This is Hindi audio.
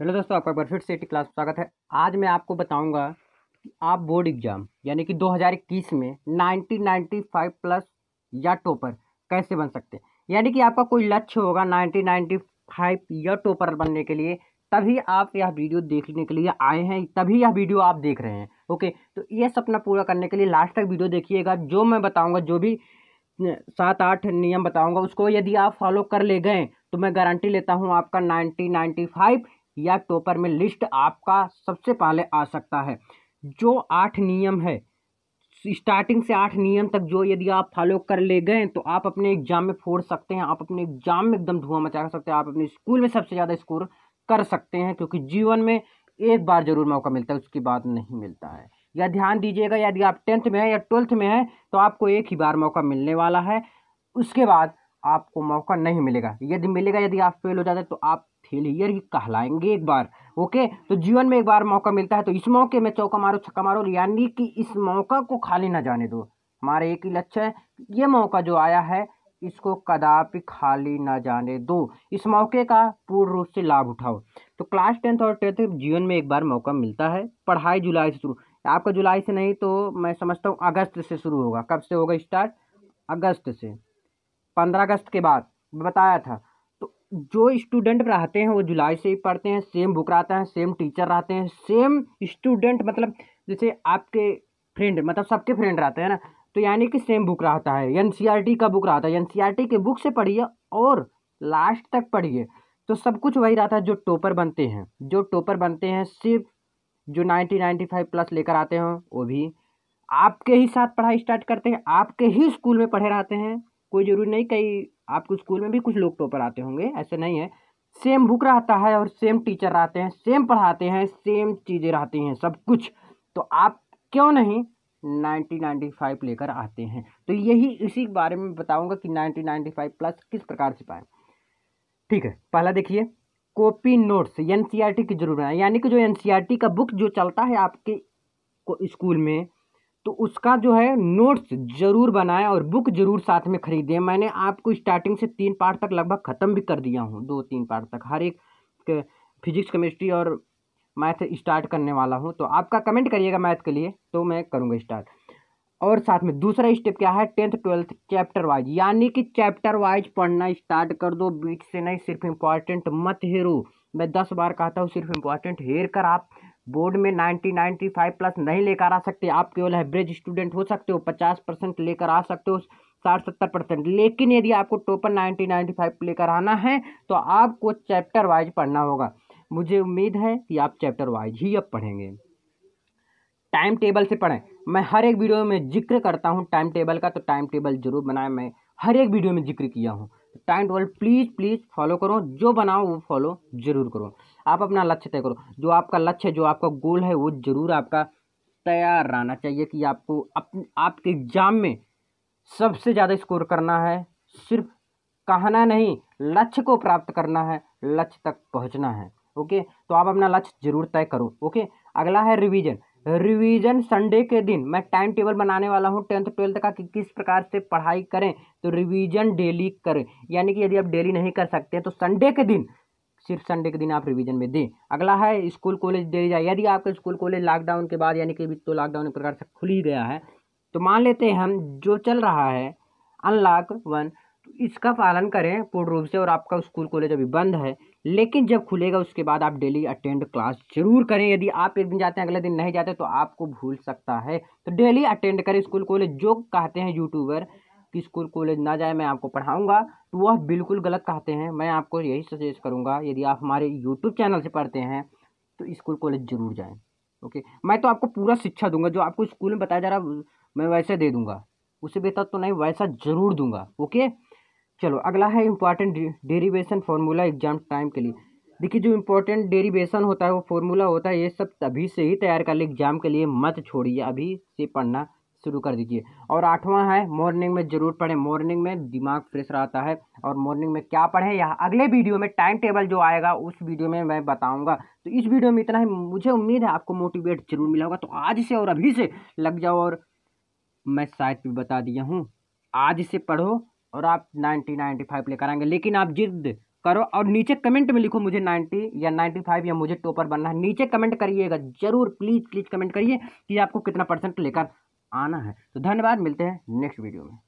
हेलो दोस्तों आपका परफेक्ट फिर क्लास स्वागत है आज मैं आपको बताऊंगा कि आप बोर्ड एग्ज़ाम यानी कि 2021 में 9095 प्लस या टॉपर कैसे बन सकते हैं यानी कि आपका कोई लक्ष्य होगा 9095 या टॉपर बनने के लिए तभी आप यह वीडियो देखने के लिए आए हैं तभी यह वीडियो आप देख रहे हैं ओके तो ये सपना पूरा करने के लिए लास्ट तक वीडियो देखिएगा जो मैं बताऊँगा जो भी सात आठ नियम बताऊँगा उसको यदि आप फॉलो कर ले गए तो मैं गारंटी लेता हूँ आपका नाइनटीन नाइन्टी फाइव या टॉपर में लिस्ट आपका सबसे पहले आ सकता है जो आठ नियम है स्टार्टिंग से आठ नियम तक जो यदि आप फॉलो कर ले गए तो आप अपने एग्जाम में फोड़ सकते हैं आप अपने एग्जाम में एकदम धुआं मचा सकते हैं आप अपने स्कूल में सबसे ज़्यादा स्कोर कर सकते हैं क्योंकि जीवन में एक बार ज़रूर मौका मिलता है उसके बाद नहीं मिलता है या ध्यान दीजिएगा यदि आप टेंथ में हैं या ट्वेल्थ में हैं तो आपको एक ही बार मौका मिलने वाला है उसके बाद आपको मौका नहीं मिलेगा यदि मिलेगा यदि आप फेल हो जाते तो आप फेलियर ही कहलाएंगे एक बार ओके तो जीवन में एक बार मौका मिलता है तो इस मौके में चौका मारो छक्का मारो यानी कि इस मौका को खाली ना जाने दो हमारा एक ही लक्ष्य है ये मौका जो आया है इसको कदापि खाली ना जाने दो इस मौके का पूर्ण रूप से लाभ उठाओ तो क्लास टेंथ और ट्वेल्थ जीवन में एक बार मौका मिलता है पढ़ाई जुलाई से शुरू आपका जुलाई से नहीं तो मैं समझता हूँ अगस्त से शुरू होगा कब से होगा स्टार्ट अगस्त से पंद्रह अगस्त के बाद बताया था जो स्टूडेंट रहते हैं वो जुलाई से ही पढ़ते हैं सेम बुक रहता है सेम टीचर रहते हैं सेम स्टूडेंट मतलब जैसे आपके फ्रेंड मतलब सबके फ्रेंड रहते हैं ना तो यानी कि सेम बुक रहता है एन e का बुक रहता है एन e के बुक से पढ़िए और लास्ट तक पढ़िए तो सब कुछ वही रहता है जो टोपर बनते हैं जो टोपर बनते हैं सिर्फ जो नाइन्टी नाइन्टी फाइव प्लस लेकर आते हैं वो भी आपके ही साथ पढ़ाई स्टार्ट करते हैं आपके ही स्कूल में पढ़े रहते हैं कोई ज़रूरी नहीं कई आपके स्कूल में भी कुछ लोग टॉपर आते होंगे ऐसे नहीं है सेम बुक रहता है और सेम टीचर रहते हैं सेम पढ़ाते हैं सेम चीज़ें रहती हैं सब कुछ तो आप क्यों नहीं नाइन्टी फाइव लेकर आते हैं तो यही इसी बारे में बताऊंगा कि नाइन्टी फाइव प्लस किस प्रकार से पाएँ ठीक है पहला देखिए कॉपी नोट्स एन की जरूरत है यानी कि जो एन का बुक जो चलता है आपके स्कूल में तो उसका जो है नोट्स ज़रूर बनाएं और बुक ज़रूर साथ में खरीदें मैंने आपको स्टार्टिंग से तीन पार्ट तक लगभग ख़त्म भी कर दिया हूँ दो तीन पार्ट तक हर एक फिजिक्स केमिस्ट्री और मैथ स्टार्ट करने वाला हूँ तो आपका कमेंट करिएगा मैथ के लिए तो मैं करूँगा स्टार्ट और साथ में दूसरा स्टेप क्या है टेंथ ट्वेल्थ चैप्टर वाइज यानी कि चैप्टर वाइज पढ़ना स्टार्ट कर दो बीच से नहीं सिर्फ इम्पॉर्टेंट मत हेरो मैं दस बार कहता हूँ सिर्फ इम्पॉर्टेंट हेर कर आप बोर्ड में 90 95 प्लस नहीं लेकर आ सकते आप केवल एवरेज स्टूडेंट हो सकते हो 50 परसेंट लेकर आ सकते हो साठ सत्तर परसेंट लेकिन यदि आपको टोपन नाइन्टी नाइन्टी फाइव लेकर आना है तो आपको चैप्टर वाइज पढ़ना होगा मुझे उम्मीद है कि आप चैप्टर वाइज ही अब पढ़ेंगे टाइम टेबल से पढ़ें मैं हर एक वीडियो में जिक्र करता हूँ टाइम टेबल का तो टाइम टेबल जरूर बनाए मैं हर एक वीडियो में जिक्र किया हूँ time table please please follow करो जो बनाओ वो फॉलो ज़रूर करो आप अपना लक्ष्य तय करो जो आपका लक्ष्य है जो आपका गोल है वो ज़रूर आपका तैयार रहना चाहिए कि आपको अपने आपके एग्ज़ाम में सबसे ज़्यादा स्कोर करना है सिर्फ कहना नहीं लक्ष्य को प्राप्त करना है लक्ष्य तक पहुंचना है ओके तो आप अपना लक्ष्य जरूर तय करो ओके अगला है रिवीजन रिवीजन संडे के दिन मैं टाइम टेबल बनाने वाला हूँ टेंथ ट्वेल्थ का कि किस प्रकार से पढ़ाई करें तो रिवीजन डेली करें यानी कि यदि आप डेली नहीं कर सकते तो संडे के दिन सिर्फ संडे के दिन आप रिवीजन में दें अगला है स्कूल कॉलेज डेली जाए यदि आपका स्कूल कॉलेज लॉकडाउन के बाद यानी कि अभी तो लॉकडाउन एक प्रकार से खुल ही गया है तो मान लेते हैं हम जो चल रहा है अनलॉक वन इसका पालन करें पूर्ण रूप से और आपका स्कूल कॉलेज अभी बंद है लेकिन जब खुलेगा उसके बाद आप डेली अटेंड क्लास जरूर करें यदि आप एक दिन जाते हैं अगले दिन नहीं जाते तो आपको भूल सकता है तो डेली अटेंड करें स्कूल कॉलेज जो कहते हैं यूट्यूबर कि स्कूल कॉलेज ना जाए मैं आपको पढ़ाऊँगा तो वह बिल्कुल गलत कहते हैं मैं आपको यही सजेस्ट करूँगा यदि आप हमारे यूट्यूब चैनल से पढ़ते हैं तो स्कूल कॉलेज ज़रूर जाएँ ओके मैं तो आपको पूरा शिक्षा दूंगा जो आपको स्कूल में बताया जा रहा मैं वैसे दे दूंगा उसे बेहतर तो नहीं वैसा ज़रूर दूंगा ओके चलो अगला है important derivation formula exam time के लिए देखिए जो इम्पोर्टेंट डेरिवेशन होता है वो फार्मूला होता है ये सब तभी से ही तैयार कर ले एग्जाम के लिए मत छोड़िए अभी से पढ़ना शुरू कर दीजिए और आठवां है मॉर्निंग में जरूर पढ़ें मॉर्निंग में दिमाग फ्रेश रहता है और मॉर्निंग में क्या पढ़ें यह अगले वीडियो में टाइम टेबल जो आएगा उस वीडियो में मैं बताऊंगा तो इस वीडियो में इतना ही मुझे उम्मीद है आपको मोटिवेट जरूर मिला होगा तो आज से और अभी से लग जाओ और मैं शायद भी बता दिया हूँ आज से पढ़ो और आप नाइन्टी नाइन्टी फाइव लेकर आएंगे लेकिन आप जिद करो और नीचे कमेंट में लिखो मुझे नाइन्टी या नाइन्टी फाइव या मुझे टॉपर बनना है नीचे कमेंट करिएगा जरूर प्लीज़ प्लीज़ कमेंट करिए कि आपको कितना परसेंट लेकर आना है तो धन्यवाद मिलते हैं नेक्स्ट वीडियो में